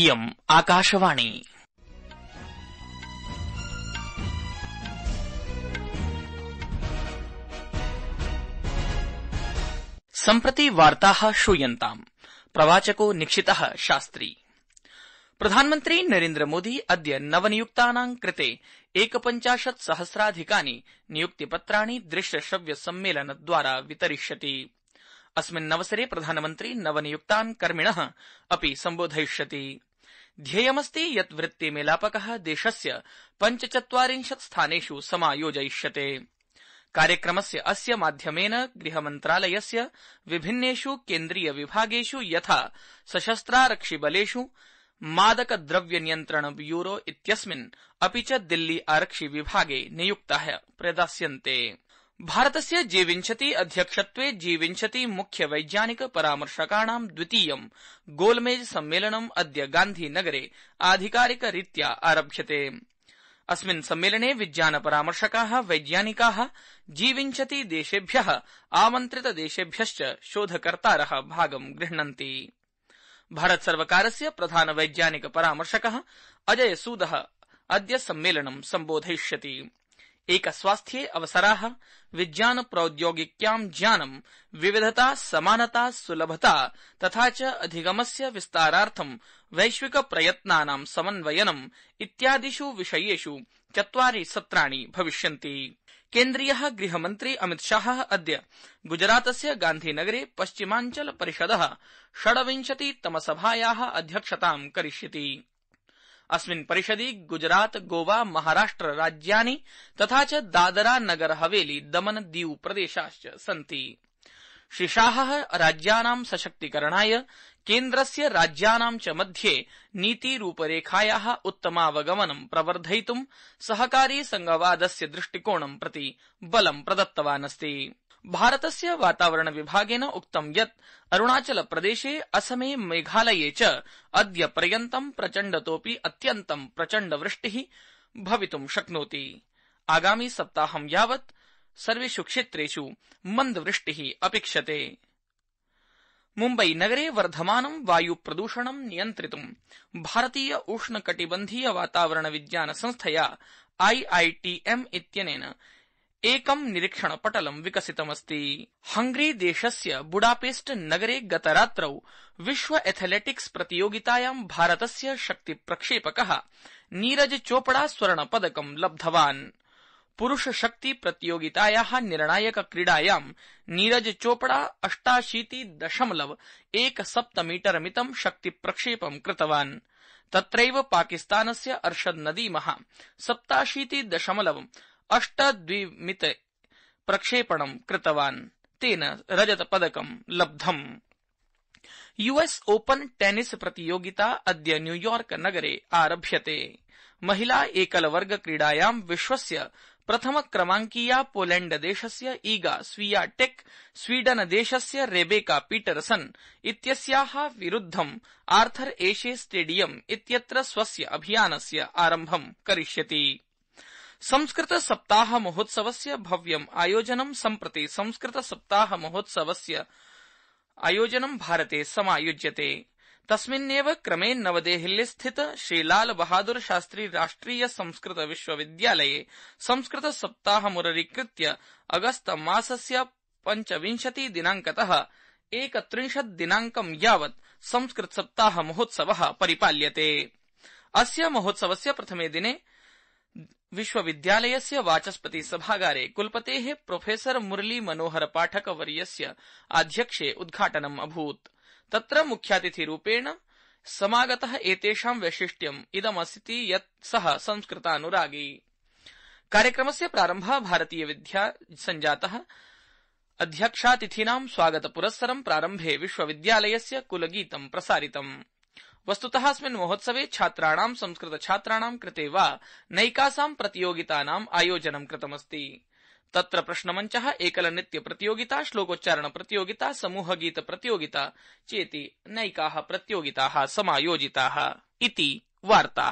इयम् आकाशवाणी सम्प्रति वार्ताः श्रूयन्ताम् प्रवाचको निक्षितः शास्त्री प्रधानमन्त्री नरेन्द्रमोदी अद्य नवनियुक्तानां कृते एकपञ्चाशत् सहस्राधिकानि नियुक्तिपत्राणि दृश्यश्रव्य सम्मेलनद्वारा वितरिष्यति अस्मिन्नवसरे प्रधानमन्त्री नवनियुक्तान् कर्मिण अपि सम्बोधयिष्यति ध्येयमस्ति यत् वृत्तिमेलापक देशस्य पञ्चचत्वारिंशत् स्थानेषु समायोजयिष्यते कार्यक्रमस्य अस्य माध्यमेन गृहमन्त्रालयस्य विभिन्नेष् केन्द्रीय विभागेष् यथा सशस्त्रारक्षिबलेष् मादक द्रव्य नियन्त्रण ब्यूरो इत्यस्मिन् अपि च दिल्ली आरक्षि विभागे नियुक्ता प्रदास्यन्ते भारतस्य जे विंशति अध्यक्षत्वे जे विंशति मुख्य वैज्ञानिक परामर्शकाणां द्वितीयं गोलमेज सम्मेलनम् अद्य गांधीनगरे रीत्या आरभ्यते अस्मिन् सम्मेलने विज्ञान परामर्शका वैज्ञानिका जी विंशति देशेभ्य आमन्त्रित देशेभ्यश्च शोधकर्तार भागं गृह्णन्ति भारत सर्वकारस्य प्रधान वैज्ञानिक परामर्शक अजय सूद अद्य सम्मेलनं सम्बोधयिष्यति एकस्वास्थ्ये विज्ञान प्रौद्योगिक्या ज्ञानं विविधता समानता सुलभता तथा च अधिगमस्य विस्तारार्थं वैश्विकप्रयत्नानां समन्वयनम् इत्यादिष् विषयेष् चत्वारि सत्राणि भविष्यन्ति केन्द्रीय गृहमन्त्री अमितशाह अद्य गुजरातस्य गांधीनगरे पश्चिमाञ्चल परिषद षड्विंशतितमसभाया अध्यक्षतां करिष्यति अस्मिन् परिषदि गुजरात गोवा महाराष्ट्र राज्यानि तथा च नगर हवेली दमन दीव प्रदर्शाश्च सन्ति श्रीशाह राज्यानां सशक्तिकरणाय केन्द्रस्य राज्यानां च मध्ये नीतिरूपरखाया उत्तमावगमनं प्रवर्धयित् सहकारी संघवादस्य दृष्टिकोणं प्रति बलं प्रदत्तवान् अस्ति भारतस्य वातावरण विभागेन उक्तं यत् असमे मेघालये च अद्य पर्यन्तं प्रचण्डतोपि अत्यन्तं प्रचण्ड वृष्टि भवितुं शक्नोति आगामि सप्ताहं यावत् सर्वेष् क्ष मन्दवृष्टि अपेक्ष्यते मुम्बईनगरे वर्धमानं वर्धमानं वायुप्रदूषणं नियन्त्रित् भारतीय उष्णकटिबन्धीय वातावरण विज्ञान संस्थया आईआईटीएम इत्यनेन एकं निरीक्षणपटलं विकसितमस्ति हंगरीदेशस्य बुडापेस्ट नगरे गतरात्रौ विश्व एथलेटिक्स प्रतियोगितायां भारतस्य प्रक्षेपक नीरज चोपड़ा स्वर्ण स्वर्णपदकं लब्धवान् शक्ति प्रतिगिता निर्णायक क्रीडायां नीरज चोपड़ा अष्टाशीति दशमलव एक सप्त मित शक्ति कृतवान् तत्रैव पाकिस्तानस्य अरशद नदीमः सप्ताशीति दशमलव अष्टद्विमित प्रक्षेपणं कृतवान् तेन रजत पदकं लब्धम् यूएस ओपन टेनिस प्रतियोगिता अद्य न्यूयॉर्क नगरे आरभ्यते महिला एकल वर्ग क्रीडायां विश्वस्य प्रथम क्रमाङ्कीया पोलैण्ड देशस्य ईगा स्वीया स्वीडन देशस्य रेबेका पीटरसन इत्यस्याः विरुद्धं आर्थर एशे स्टेडियम इत्यत्र स्वस्य अभियानस्य आरम्भं करिष्यति संस्कृत सप्ताह महोत्सवस्य सप्ताहमहोत्सवस्य आयोजनं सम्प्रति संस्कृत सप्ताह महोत्सवस्य आयोजनं भारते समायोज्यते तस्मिन्नेव क्रम नवदेहलीस्थित श्रीलाल बहादुर शास्त्री राष्ट्रिय संस्कृत विश्वविद्यालये संस्कृत अगस्त मासस्य पंचविंशति दिनांकत एकत्रिंशत् दिनांकं यावत् संस्कृत सप्ताह सप्ताहमहोत्सव परिपाल्यते अस्य महोत्सवस्य प्रथमे दिने विश्वविद्यालयस्य सभागारे कुलपते प्रोफेसर मुरली मनोहर पाठक वर्यस्य आध्यक्ष्ये उद्घाटनम् अभूत् तत्र मुख्यातिथिरूपेण समागत एतेषां वैशिष्ट्यम् इदमस्ति यत् सः संस्कृतानुरागी कार्यक्रमस्य प्रारम्भ विद्या सञ्जात अध्यक्षातिथीनां पुरस्सरं प्रारम्भे विश्वविद्यालयस्य कुलगीतं प्रसारितम् वस्तुतः अस्मिन् महोत्सवे छात्राणां संस्कृतछात्राणां कृते वा नैकासां प्रतियोगितानाम् आयोजनं कृतमस्ति तत्र प्रश्नमञ्च एकलनृत्यप्रतियोगिता श्लोकोच्चारणप्रतियोगिता समूहगीतप्रतियोगिता चेति नैका प्रतियोगिता समायोजिता इति वार्ता